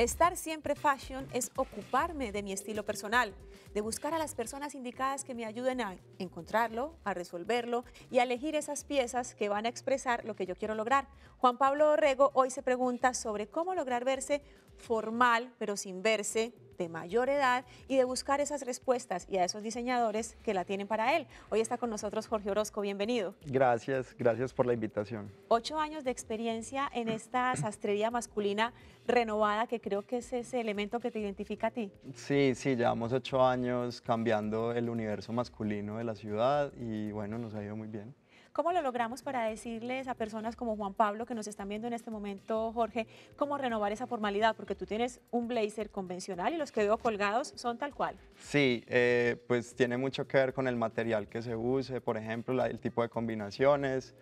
Estar siempre fashion es ocuparme de mi estilo personal, de buscar a las personas indicadas que me ayuden a encontrarlo, a resolverlo y a elegir esas piezas que van a expresar lo que yo quiero lograr. Juan Pablo Orrego hoy se pregunta sobre cómo lograr verse formal pero sin verse de mayor edad y de buscar esas respuestas y a esos diseñadores que la tienen para él. Hoy está con nosotros Jorge Orozco, bienvenido. Gracias, gracias por la invitación. Ocho años de experiencia en esta sastrería masculina renovada que creo que es ese elemento que te identifica a ti. Sí, sí, llevamos ocho años cambiando el universo masculino de la ciudad y bueno, nos ha ido muy bien. ¿Cómo lo logramos para decirles a personas como Juan Pablo que nos están viendo en este momento, Jorge, cómo renovar esa formalidad? Porque tú tienes un blazer convencional y los que veo colgados son tal cual. Sí, eh, pues tiene mucho que ver con el material que se use, por ejemplo, el tipo de combinaciones,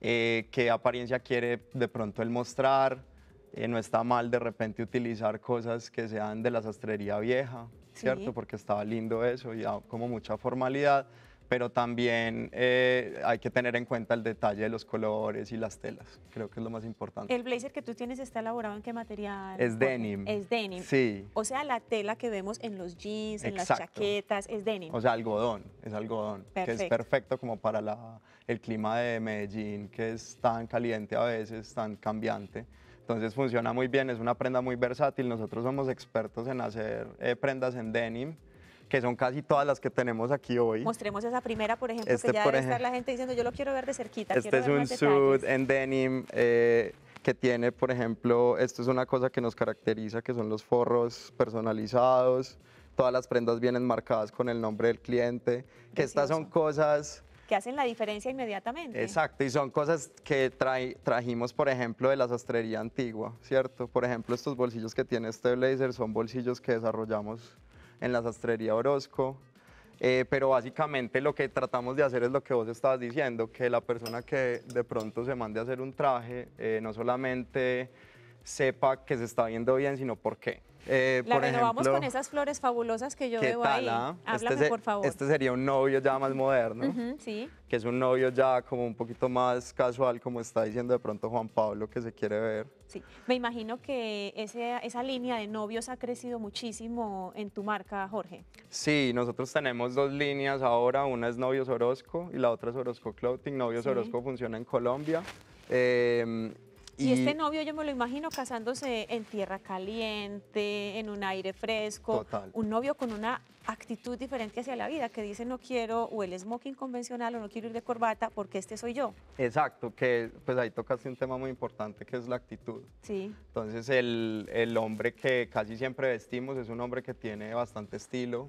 eh, qué apariencia quiere de pronto el mostrar. Eh, no está mal de repente utilizar cosas que sean de la sastrería vieja, ¿cierto? Porque estaba lindo eso y como mucha formalidad pero también eh, hay que tener en cuenta el detalle de los colores y las telas, creo que es lo más importante. ¿El blazer que tú tienes está elaborado en qué material? Es denim. Es denim. Sí. O sea, la tela que vemos en los jeans, en las chaquetas, es denim. O sea, algodón, es algodón, perfecto. que es perfecto como para el clima de Medellín, que es tan caliente a veces, tan cambiante. Entonces funciona muy bien, es una prenda muy versátil. Nosotros somos expertos en hacer eh, prendas en denim que son casi todas las que tenemos aquí hoy. Mostremos esa primera, por ejemplo, este, que ya debe estar la gente diciendo, yo lo quiero ver de cerquita. Este es un suit en denim eh, que tiene, por ejemplo, esto es una cosa que nos caracteriza, que son los forros personalizados. Todas las prendas vienen marcadas con el nombre del cliente, que estas son cosas que hacen la diferencia inmediatamente. Exacto, y son cosas que trajimos, por ejemplo, de la sastrería antigua, ¿cierto? Por ejemplo, estos bolsillos que tiene este blazer son bolsillos que desarrollamos en la sastrería Orozco. Eh, pero básicamente lo que tratamos de hacer es lo que vos estabas diciendo, que la persona que de pronto se mande a hacer un traje, eh, no solamente sepa que se está viendo bien, sino por qué. Eh, la por ejemplo, con esas flores fabulosas que yo veo ahí. Ah? este por favor. Este sería un novio ya más moderno. sí. Que es un novio ya como un poquito más casual, como está diciendo de pronto Juan Pablo, que se quiere ver. Sí. Me imagino que ese, esa línea de novios ha crecido muchísimo en tu marca, Jorge. Sí, nosotros tenemos dos líneas ahora. Una es Novios Orozco y la otra es Orozco Clothing. Novios Orozco funciona en Colombia. Eh, y, este novio yo me lo imagino casándose en tierra caliente, en un aire fresco, un novio con una actitud diferente hacia la vida, que dice no quiero o el smoking convencional o no quiero ir de corbata porque este soy yo. Exacto, que pues ahí tocaste un tema muy importante que es la actitud. Sí. Entonces el, el hombre que casi siempre vestimos es un hombre que tiene bastante estilo,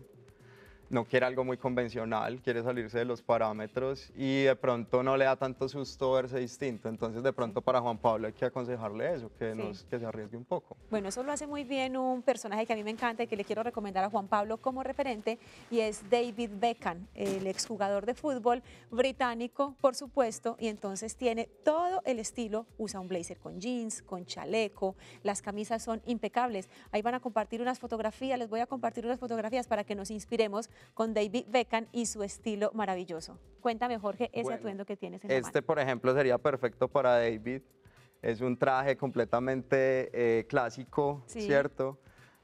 no quiere algo muy convencional, quiere salirse de los parámetros y de pronto no le da tanto susto verse distinto. Entonces, de pronto para Juan Pablo hay que aconsejarle eso, que, que se arriesgue un poco. Bueno, eso lo hace muy bien un personaje que a mí me encanta y que le quiero recomendar a Juan Pablo como referente y es David Beckham, el exjugador de fútbol británico, por supuesto, y entonces tiene todo el estilo, usa un blazer con jeans, con chaleco, las camisas son impecables. Ahí van a compartir unas fotografías, les voy a compartir unas fotografías para que nos inspiremos con David Beckham y su estilo maravilloso. Cuéntame, Jorge, ese atuendo que tienes en este, la por ejemplo, sería perfecto para David. Es un traje completamente eh, clásico, ¿cierto?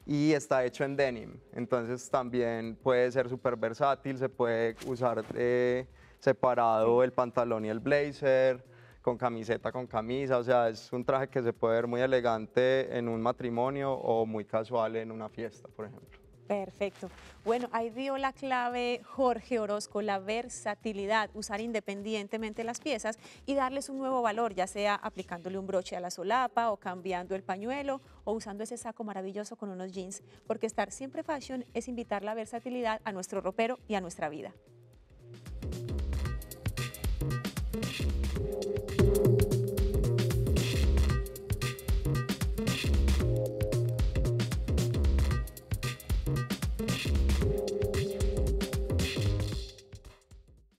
y está hecho en denim. Entonces también puede ser súper versátil, se puede usar eh, separado el pantalón y el blazer, con camiseta, con camisa. O sea, es un traje que se puede ver muy elegante en un matrimonio o muy casual en una fiesta, por ejemplo. Perfecto. Bueno, ahí dio la clave Jorge Orozco, la versatilidad, usar independientemente las piezas y darles un nuevo valor, ya sea aplicándole un broche a la solapa o cambiando el pañuelo o usando ese saco maravilloso con unos jeans, porque estar siempre fashion es invitar la versatilidad a nuestro ropero y a nuestra vida.